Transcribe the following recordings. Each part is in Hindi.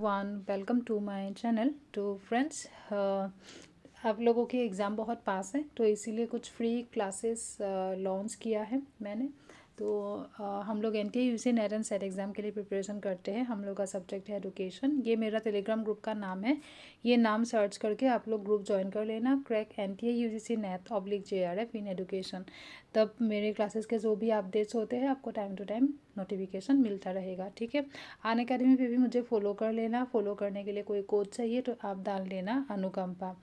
One welcome to my channel to friends आप लोगों के एग्ज़ाम बहुत पास हैं तो इसीलिए कुछ फ्री क्लासेस लॉन्च किया है मैंने तो आ, हम लोग एन टी यू सी नैरन सेट एग्ज़ाम के लिए प्रिपरेशन करते हैं हम लोग का सब्जेक्ट है एडुकेशन ये मेरा टेलीग्राम ग्रुप का नाम है ये नाम सर्च करके आप लोग ग्रुप ज्वाइन कर लेना crack N T U G C नैथ oblique J R F in education तब मेरे क्लासेस के जो भी अपडेट्स होते हैं आपको टाइम टू टाइम नोटिफिकेशन मिलता रहेगा ठीक है अन अकेडमी पर भी मुझे फॉलो कर लेना फॉलो करने के लिए कोई कोच चाहिए तो आप डाल लेना अनुकंपा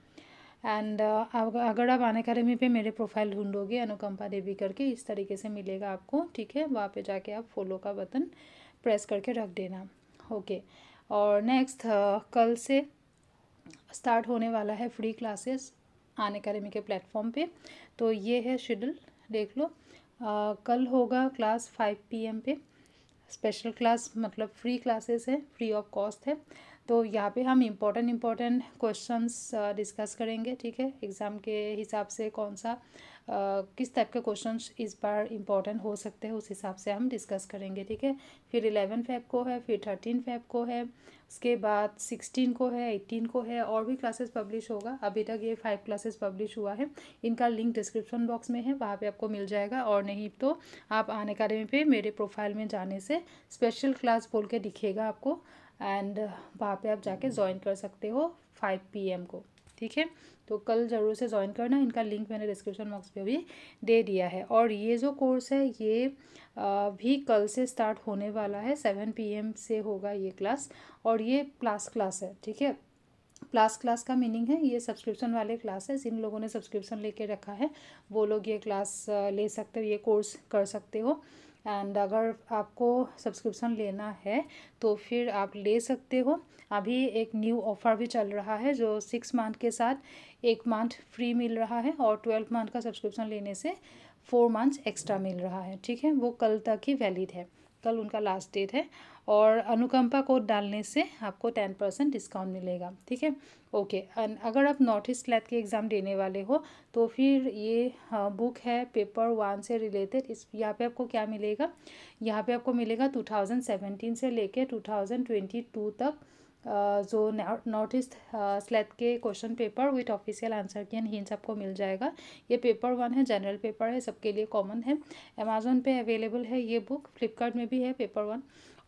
एंड uh, अगर आप आने अकेडमी पर मेरे प्रोफाइल ढूंढोगे अनुकंपा देवी करके इस तरीके से मिलेगा आपको ठीक है वहाँ पे जाके आप फॉलो का बटन प्रेस करके रख देना ओके okay. और नेक्स्ट uh, कल से स्टार्ट होने वाला है फ्री क्लासेस आन अकेडमी के प्लेटफॉर्म पे तो ये है शेड्यूल देख लो आ, uh, कल होगा क्लास फाइव पी एम पे स्पेशल क्लास मतलब फ्री क्लासेस है फ्री ऑफ कॉस्ट है तो यहाँ पे हम इम्पोर्टेंट इम्पोर्टेंट क्वेश्चंस डिस्कस करेंगे ठीक है एग्ज़ाम के हिसाब से कौन सा Uh, किस टाइप के क्वेश्चन इस बार इम्पॉर्टेंट हो सकते हैं उस हिसाब से हम डिस्कस करेंगे ठीक है फिर इलेवन फैब को है फिर थर्टीन फैब को है उसके बाद सिक्सटीन को है एटीन को है और भी क्लासेस पब्लिश होगा अभी तक ये फाइव क्लासेस पब्लिश हुआ है इनका लिंक डिस्क्रिप्शन बॉक्स में है वहाँ पे आपको मिल जाएगा और नहीं तो आप आने अकेडमी पे मेरे प्रोफाइल में जाने से स्पेशल क्लास बोल के दिखेगा आपको एंड uh, वहाँ पे आप जाके ज्वाइन कर सकते हो फाइव एम को ठीक है तो कल ज़रूर से ज्वाइन करना इनका लिंक मैंने डिस्क्रिप्शन बॉक्स में भी दे दिया है और ये जो कोर्स है ये भी कल से स्टार्ट होने वाला है सेवन पीएम से होगा ये क्लास और ये प्लास क्लास है ठीक है प्लास क्लास का मीनिंग है ये सब्सक्रिप्शन वाले क्लास है जिन लोगों ने सब्सक्रिप्शन लेके रखा है वो लोग ये क्लास ले सकते हो ये कोर्स कर सकते हो एंड अगर आपको सब्सक्रिप्शन लेना है तो फिर आप ले सकते हो अभी एक न्यू ऑफ़र भी चल रहा है जो सिक्स मंथ के साथ एक मंथ फ्री मिल रहा है और ट्वेल्व मंथ का सब्सक्रिप्शन लेने से फोर मंथ्स एक्स्ट्रा मिल रहा है ठीक है वो कल तक ही वैलिड है कल उनका लास्ट डेट है और अनुकंपा कोड डालने से आपको टेन परसेंट डिस्काउंट मिलेगा ठीक है ओके अगर आप नॉर्थ ईस्ट लैथ के एग्ज़ाम देने वाले हो तो फिर ये बुक हाँ, है पेपर वन से रिलेटेड इस यहाँ पे आपको क्या मिलेगा यहाँ पे आपको मिलेगा टू थाउजेंड सेवेंटीन से लेके टू थाउजेंड ट्वेंटी टू तक जो नॉर्थ ईस्ट स्लेट के question paper with official answer key hints आपको मिल जाएगा ये पेपर वन है जनरल पेपर है सबके लिए कॉमन है अमेजोन पे अवेलेबल है ये बुक फ्लिपकार्ट में भी है पेपर वन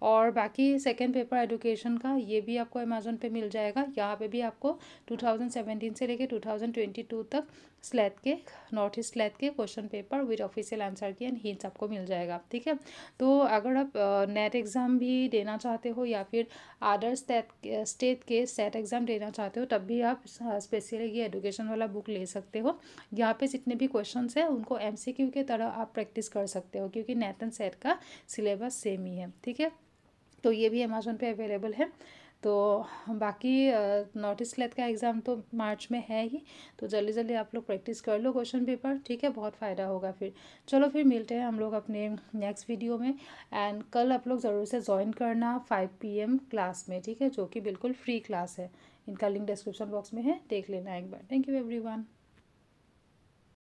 और बाकी सेकेंड पेपर एडुकेशन का ये भी आपको अमेजोन पे मिल जाएगा यहाँ पे भी आपको 2017 से लेके 2022 तक स्लैथ के नॉर्थ ईस्ट स्लैथ के question paper with official answer key and hints आपको मिल जाएगा ठीक है तो अगर आप नेट एग्ज़ाम भी देना चाहते हो या फिर अदर स्टेट स्टेट के सेट एग्ज़ाम देना चाहते हो तब भी आप स्पेशली ये एडुकेशन वाला बुक ले सकते हो यहाँ पे जितने भी क्वेश्चन है उनको एम के तरह आप प्रैक्टिस कर सकते हो क्योंकि नेट एंड सेट का सिलेबस सेम ही है ठीक है तो ये भी अमेज़ोन पे अवेलेबल है तो बाकी नॉर्थ ईस्ट लेथ का एग्ज़ाम तो मार्च में है ही तो जल्दी जल्दी आप लोग प्रैक्टिस कर लो क्वेश्चन पेपर ठीक है बहुत फ़ायदा होगा फिर चलो फिर मिलते हैं हम लोग अपने नेक्स्ट वीडियो में एंड कल आप लोग ज़रूर से ज्वाइन करना फाइव पीएम क्लास में ठीक है जो कि बिल्कुल फ्री क्लास है इनका लिंक डिस्क्रिप्शन बॉक्स में है देख लेना एक बार थैंक यू वन